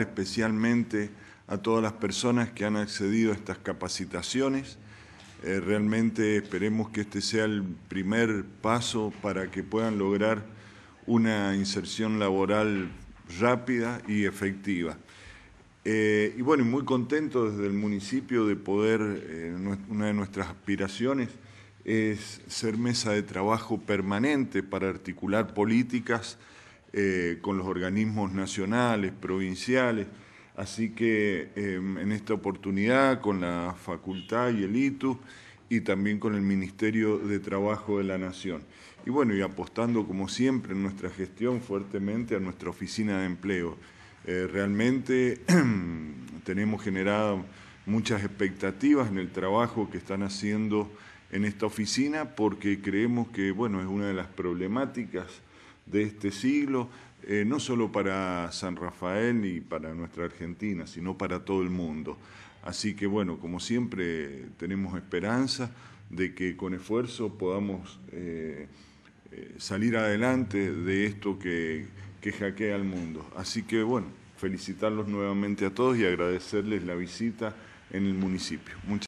especialmente a todas las personas que han accedido a estas capacitaciones. Eh, realmente esperemos que este sea el primer paso para que puedan lograr una inserción laboral rápida y efectiva. Eh, y bueno, muy contento desde el municipio de poder, eh, una de nuestras aspiraciones es ser mesa de trabajo permanente para articular políticas eh, con los organismos nacionales, provinciales. Así que em, en esta oportunidad con la facultad y el ITU y también con el Ministerio de Trabajo de la Nación. Y bueno, y apostando como siempre en nuestra gestión fuertemente a nuestra oficina de empleo. Eh, realmente tenemos generado muchas expectativas en el trabajo que están haciendo en esta oficina porque creemos que bueno, es una de las problemáticas de este siglo, eh, no solo para San Rafael y para nuestra Argentina, sino para todo el mundo. Así que bueno, como siempre tenemos esperanza de que con esfuerzo podamos eh, eh, salir adelante de esto que, que jaquea al mundo. Así que bueno, felicitarlos nuevamente a todos y agradecerles la visita en el municipio.